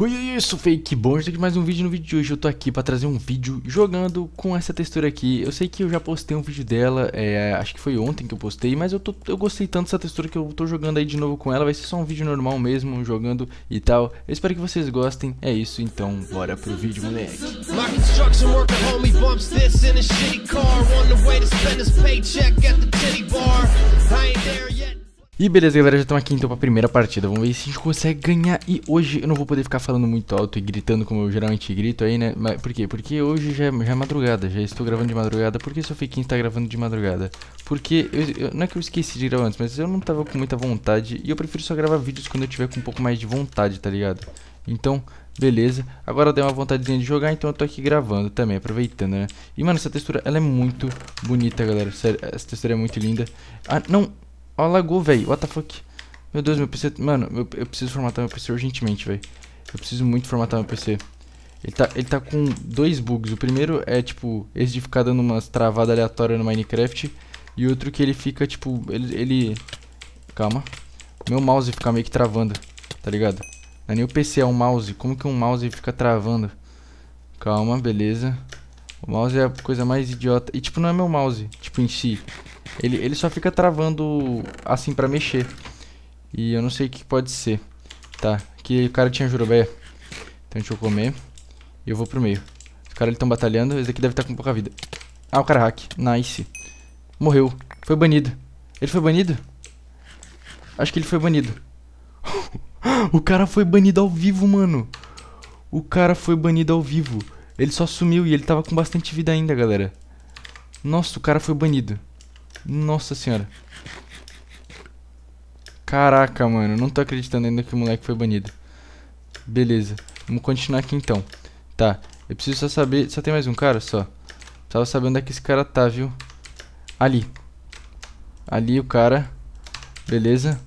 Oi, isso, fake bom, de mais um vídeo no vídeo de hoje eu tô aqui pra trazer um vídeo jogando com essa textura aqui Eu sei que eu já postei um vídeo dela, é, acho que foi ontem que eu postei, mas eu, tô, eu gostei tanto dessa textura que eu tô jogando aí de novo com ela Vai ser só um vídeo normal mesmo, jogando e tal, eu espero que vocês gostem, é isso, então bora pro vídeo moleque My e beleza, galera, já estamos aqui então para a primeira partida. Vamos ver se a gente consegue ganhar. E hoje eu não vou poder ficar falando muito alto e gritando como eu geralmente grito aí, né? Mas por quê? Porque hoje já, já é madrugada, já estou gravando de madrugada. Por que o Sofequim está gravando de madrugada? Porque, eu, eu, não é que eu esqueci de gravar antes, mas eu não estava com muita vontade. E eu prefiro só gravar vídeos quando eu tiver com um pouco mais de vontade, tá ligado? Então, beleza. Agora eu dei uma vontadezinha de jogar, então eu tô aqui gravando também, aproveitando, né? E, mano, essa textura, ela é muito bonita, galera. Sério, essa textura é muito linda. Ah, não... Ó, lagou, velho. What the fuck? Meu Deus, meu PC... Mano, eu, eu preciso formatar meu PC urgentemente, velho. Eu preciso muito formatar meu PC. Ele tá, ele tá com dois bugs. O primeiro é, tipo, esse de ficar dando umas travadas aleatórias no Minecraft. E outro que ele fica, tipo, ele... ele... Calma. Meu mouse fica meio que travando, tá ligado? Não é nem o PC, é um mouse. Como que um mouse fica travando? Calma, beleza. O mouse é a coisa mais idiota. E, tipo, não é meu mouse, tipo, em si. Ele, ele só fica travando assim pra mexer. E eu não sei o que pode ser. Tá, aqui o cara tinha jurobé. Então deixa eu comer. E eu vou pro meio. Os caras estão batalhando. Esse aqui deve estar tá com pouca vida. Ah, o cara hack. Nice. Morreu. Foi banido. Ele foi banido? Acho que ele foi banido. o cara foi banido ao vivo, mano. O cara foi banido ao vivo. Ele só sumiu e ele tava com bastante vida ainda, galera. Nossa, o cara foi banido. Nossa senhora. Caraca, mano. Não tô acreditando ainda que o moleque foi banido. Beleza. Vamos continuar aqui então. Tá. Eu preciso só saber... Só tem mais um cara, só. Precisava saber onde é que esse cara tá, viu? Ali. Ali o cara. Beleza.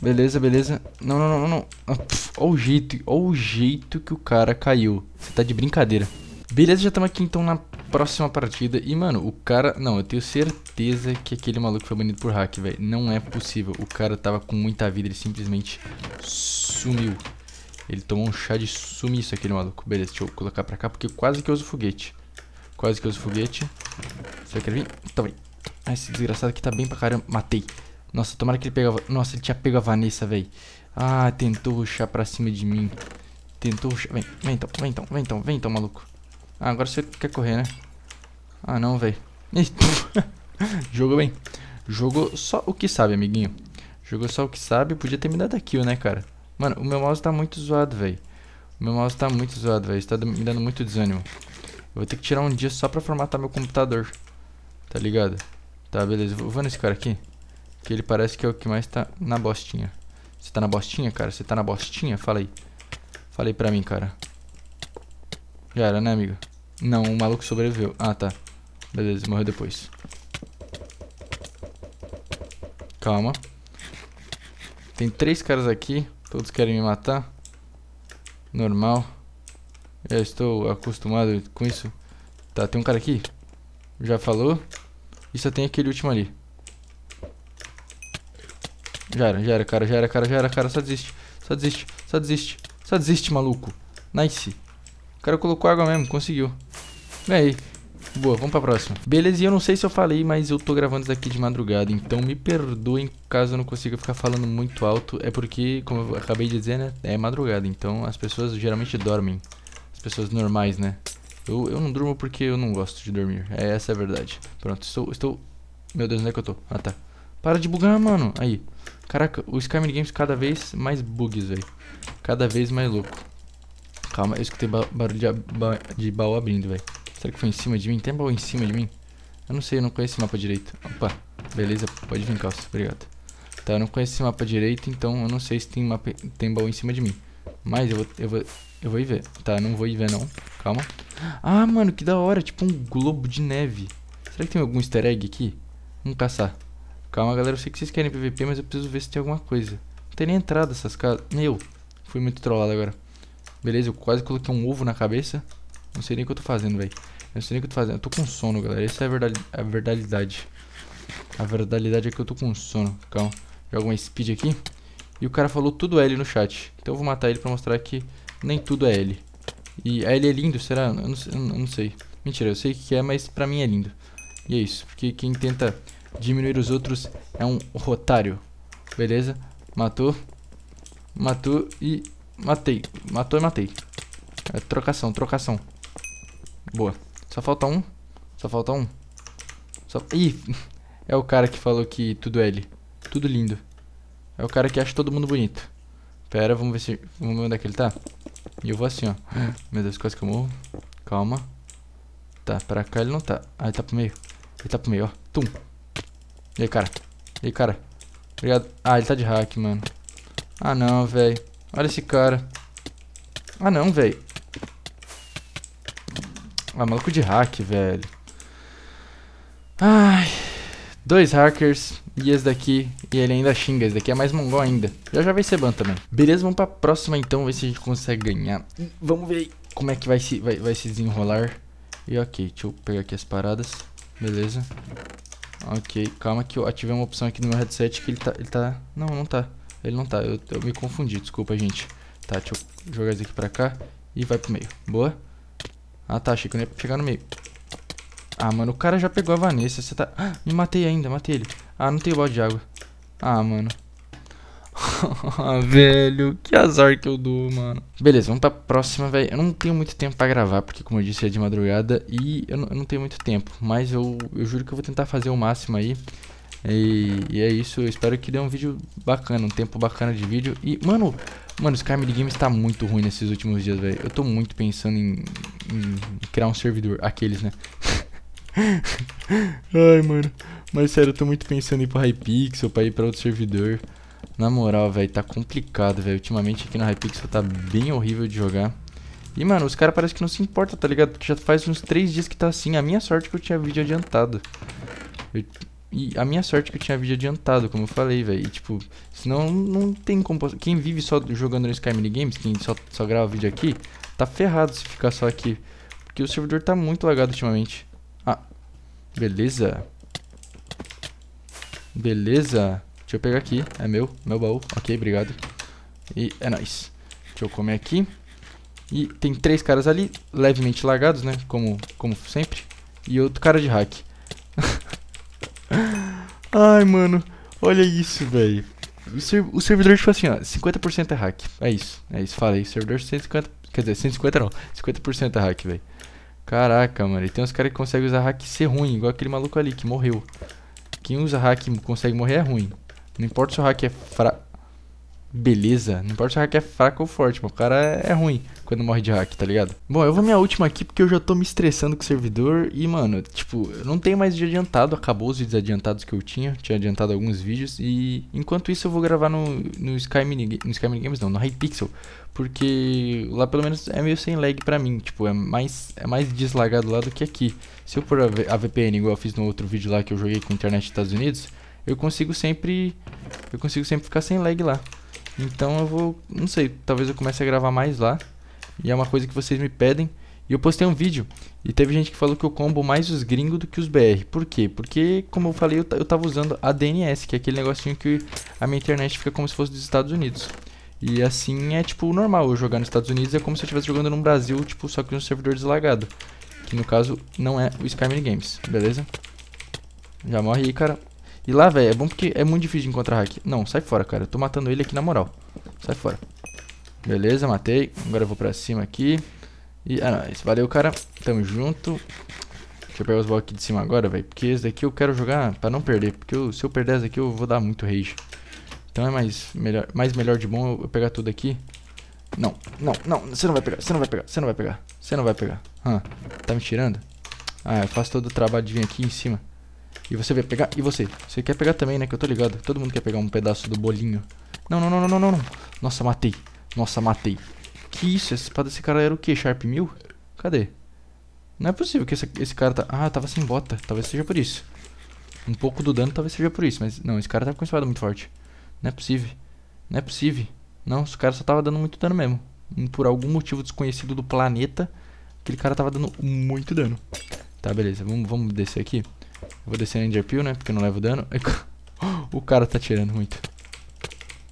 Beleza, beleza. Não, não, não, não. olha ah, o jeito. Olha o jeito que o cara caiu. Você tá de brincadeira. Beleza, já estamos aqui então na próxima partida. E, mano, o cara... Não, eu tenho certeza que aquele maluco foi banido por hack, velho. Não é possível. O cara tava com muita vida, ele simplesmente sumiu. Ele tomou um chá de sumiço, aquele maluco. Beleza, deixa eu colocar pra cá, porque quase que eu uso foguete. Quase que eu uso foguete. Será que ele vem? Tá bem. Ah, esse desgraçado aqui tá bem pra caramba. Matei. Nossa, tomara que ele pegava... Nossa, ele tinha pego a Vanessa, velho. Ah, tentou ruxar pra cima de mim. Tentou ruxar... Vem, vem então, vem então, vem então, vem então, maluco. Ah, agora você quer correr, né? Ah, não, velho. Jogou bem. Jogou só o que sabe, amiguinho. Jogou só o que sabe. Podia ter me dado a kill, né, cara? Mano, o meu mouse tá muito zoado, velho. O meu mouse tá muito zoado, velho. Isso tá me dando muito desânimo. Eu vou ter que tirar um dia só pra formatar meu computador. Tá ligado? Tá, beleza. Eu vou nesse cara aqui. Que ele parece que é o que mais tá na bostinha. Você tá na bostinha, cara? Você tá na bostinha? Fala aí. Fala aí pra mim, cara. Já era, né, amigo? Não, o maluco sobreviveu. Ah, tá. Beleza, morreu depois. Calma. Tem três caras aqui. Todos querem me matar. Normal. Já estou acostumado com isso. Tá, tem um cara aqui. Já falou. E só tem aquele último ali. Já era, já era, cara, já era, cara, já era, cara. Só desiste, só desiste, só desiste. Só desiste, maluco. Nice. O cara colocou água mesmo, conseguiu. É aí. Boa, vamos pra próxima. Beleza, e eu não sei se eu falei, mas eu tô gravando isso aqui de madrugada, então me perdoem caso eu não consiga ficar falando muito alto. É porque, como eu acabei de dizer, né, é madrugada, então as pessoas geralmente dormem. As pessoas normais, né? Eu, eu não durmo porque eu não gosto de dormir, é, essa é a verdade. Pronto, estou, estou... Meu Deus, onde é que eu tô? Ah, tá. Para de bugar, mano. Aí. Caraca, o Skyrim Games cada vez mais bugs, velho. Cada vez mais louco. Calma, eu escutei ba barulho de, ba de baú abrindo, velho. Será que foi em cima de mim? Tem baú em cima de mim? Eu não sei, eu não conheço esse mapa direito. Opa, beleza, pode vir, calça. Obrigado. Tá, eu não conheço esse mapa direito, então eu não sei se tem, mapa, tem baú em cima de mim. Mas eu vou, eu vou, eu vou ir ver. Tá, não vou ir ver não. Calma. Ah, mano, que da hora. Tipo um globo de neve. Será que tem algum easter egg aqui? Vamos caçar. Calma, galera. Eu sei que vocês querem PVP, mas eu preciso ver se tem alguma coisa. Não tem nem entrada essas casas. Meu, fui muito trollado agora. Beleza, eu quase coloquei um ovo na cabeça. Não sei nem o que eu tô fazendo, velho. Não sei nem o que eu tô fazendo. Eu tô com sono, galera. Essa é a verdade. A verdade. A verdade é que eu tô com sono. Calma. Joga uma speed aqui. E o cara falou tudo L no chat. Então eu vou matar ele pra mostrar que nem tudo é L. E L é lindo, será? Eu não, eu não sei. Mentira, eu sei o que é, mas pra mim é lindo. E é isso. Porque quem tenta diminuir os outros é um otário. Beleza? Matou. Matou e matei. Matou e matei. É trocação, trocação. Boa. Só falta um. Só falta um. Só... Ih, é o cara que falou que tudo é ele. Tudo lindo. É o cara que acha todo mundo bonito. Pera, vamos ver se... Vamos ver onde é que ele tá. E eu vou assim, ó. Hum. Meu Deus, quase que eu morro. Calma. Tá, pra cá ele não tá. Ah, ele tá pro meio. Ele tá pro meio, ó. Tum. E aí, cara? E aí, cara? Obrigado. Ah, ele tá de hack, mano. Ah, não, velho. Olha esse cara. Ah, não, velho. Ah, maluco de hack, velho. Ai. Dois hackers e esse daqui. E ele ainda xinga. Esse daqui é mais mongol ainda. Já já vai ser ban também. Beleza, vamos pra próxima então. Ver se a gente consegue ganhar. Hum, vamos ver como é que vai se, vai, vai se desenrolar. E ok, deixa eu pegar aqui as paradas. Beleza. Ok, calma que eu ativei uma opção aqui no meu headset que ele tá... Ele tá... Não, não tá. Ele não tá. Eu, eu me confundi, desculpa, gente. Tá, deixa eu jogar isso aqui pra cá e vai pro meio. Boa. Ah, tá. Achei que eu ia chegar no meio. Ah, mano, o cara já pegou a Vanessa. Você tá... Ah, me matei ainda. Matei ele. Ah, não tem balde de água. Ah, mano. Ah, velho, que azar que eu dou, mano. Beleza, vamos pra próxima, velho. Eu não tenho muito tempo pra gravar, porque como eu disse, é de madrugada e eu não, eu não tenho muito tempo. Mas eu, eu juro que eu vou tentar fazer o máximo aí. E, e, é isso, eu espero que dê um vídeo bacana, um tempo bacana de vídeo. E, mano, mano, esse Carmine Games tá muito ruim nesses últimos dias, velho. Eu tô muito pensando em Hum, criar um servidor. Aqueles, né? Ai, mano. Mas sério, eu tô muito pensando em ir pro Hypixel, pra ir pra outro servidor. Na moral, velho, tá complicado, velho. Ultimamente aqui no Hypixel tá bem horrível de jogar. E, mano, os caras parecem que não se importam, tá ligado? Porque já faz uns 3 dias que tá assim. A minha sorte é que eu tinha vídeo adiantado. Eu... E a minha sorte é que eu tinha vídeo adiantado, como eu falei, velho. E, tipo, senão não tem como... Quem vive só jogando no Sky Minigames, quem só, só grava vídeo aqui, Tá ferrado se ficar só aqui. Porque o servidor tá muito lagado ultimamente. Ah, beleza. Beleza. Deixa eu pegar aqui. É meu, meu baú. Ok, obrigado. E é nóis. Deixa eu comer aqui. E tem três caras ali, levemente lagados, né? Como, como sempre. E outro cara de hack. Ai, mano. Olha isso, velho. O, servidor, tipo assim, ó, 50% é hack. É isso, é isso, falei. Servidor 150, quer dizer, 150 não, 50% é hack, velho. Caraca, mano, e tem uns caras que conseguem usar hack e ser ruim, igual aquele maluco ali que morreu. Quem usa hack e consegue morrer é ruim. Não importa se o hack é fraco beleza. Não importa se o hack é fraco ou forte, mas o cara é, é ruim quando morre de hack, tá ligado? Bom, eu vou minha última aqui porque eu já tô me estressando com o servidor e, mano, tipo, eu não tenho mais de adiantado, acabou os vídeos adiantados que eu tinha, tinha adiantado alguns vídeos e enquanto isso eu vou gravar no, no Sky Mini, no Sky Mini Games não, no Hypixel, porque lá pelo menos é meio sem lag pra mim, tipo, é mais, é mais deslagado lá do que aqui. Se eu pôr a, a VPN igual eu fiz no outro vídeo lá que eu joguei com internet dos Estados Unidos, eu consigo sempre, eu consigo sempre ficar sem lag lá. Então eu vou, não sei, talvez eu comece a gravar mais lá. E é uma coisa que vocês me pedem. E eu postei um vídeo e teve gente que falou que eu combo mais os gringos do que os BR. Por quê? Porque, como eu falei, eu, eu tava usando a DNS, que é aquele negocinho que a minha internet fica como se fosse dos Estados Unidos. E assim é tipo normal, eu jogar nos Estados Unidos é como se eu estivesse jogando no Brasil, tipo, só que no servidor deslagado. Que no caso não é o Skyrim Games, beleza? Já morre aí, cara. E lá, velho, é bom porque é muito difícil de encontrar hack. Não, sai fora, cara. Eu tô matando ele aqui na moral. Sai fora. Beleza, matei. Agora eu vou pra cima aqui. E, ah, nice. É Valeu, cara. Tamo junto. Deixa eu pegar os blocos aqui de cima agora, velho. Porque esse daqui eu quero jogar pra não perder. Porque eu, se eu perder esse daqui, eu vou dar muito rage. Então é mais melhor, mais melhor de bom eu pegar tudo aqui. Não, não, não. Você não vai pegar, você não vai pegar, você não vai pegar. Você não vai pegar. Hum, tá me tirando? Ah, eu faço todo o trabalho de vir aqui em cima. E você vai pegar. E você? Você quer pegar também, né? Que eu tô ligado. Todo mundo quer pegar um pedaço do bolinho. Não, não, não, não, não, não. Nossa, matei. Nossa, matei. Que isso? Essa espada desse cara era o quê? Sharp 1000? Cadê? Não é possível que esse, esse cara tá... Ah, tava sem bota. Talvez seja por isso. Um pouco do dano talvez seja por isso. Mas não, esse cara tava com espada muito forte. Não é possível. Não é possível. Não, esse cara só tava dando muito dano mesmo. Por algum motivo desconhecido do planeta, aquele cara tava dando muito dano. Tá, beleza. Vamos, vamos descer aqui. Vou descer na Enderpeel, né? Porque eu não levo dano. o cara tá tirando muito.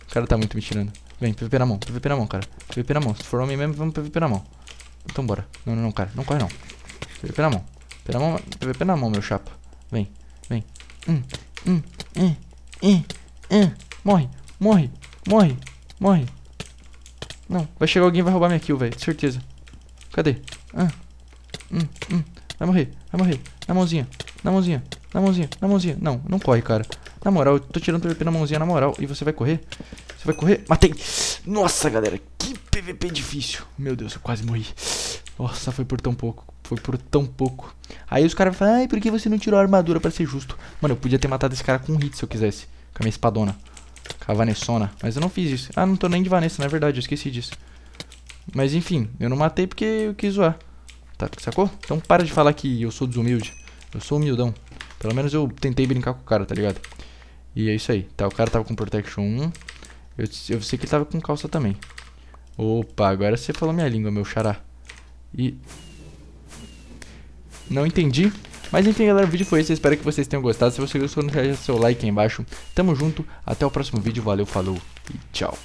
O cara tá muito me tirando. Vem, PVP na mão, PVP na mão, cara. PVP na mão. Se for homem mesmo, vamos PVP na mão. Então bora. Não, não, não, cara. Não corre não. PVP na mão. PVP na mão, PVP na mão meu chapa. Vem, vem. Hum, hum, hum, hum, hum. Morre, morre, morre, morre. Não, vai chegar alguém e vai roubar minha kill, velho. Certeza. Cadê? Hum, Hum, hum. Vai morrer, vai morrer. Na mãozinha, na mãozinha. Na mãozinha, na mãozinha. Não, não corre, cara. Na moral, eu tô tirando PVP na mãozinha, na moral. E você vai correr? Você vai correr? Matei! Nossa, galera, que PVP difícil. Meu Deus, eu quase morri. Nossa, foi por tão pouco. Foi por tão pouco. Aí os caras falam, ai, por que você não tirou a armadura pra ser justo? Mano, eu podia ter matado esse cara com um hit se eu quisesse. Com a minha espadona. Com a Vanessona. Mas eu não fiz isso. Ah, não tô nem de Vanessa, na é verdade, eu esqueci disso. Mas enfim, eu não matei porque eu quis zoar. Tá, sacou? Então para de falar que eu sou desumilde. Eu sou humildão. Pelo menos eu tentei brincar com o cara, tá ligado? E é isso aí, tá? O cara tava com Protection 1. Eu, eu sei que ele tava com calça também. Opa, agora você falou minha língua, meu xará. E... Não entendi. Mas enfim, galera, o vídeo foi esse. Eu espero que vocês tenham gostado. Se você gostou, não deixe seu like aí embaixo. Tamo junto. Até o próximo vídeo. Valeu, falou e tchau.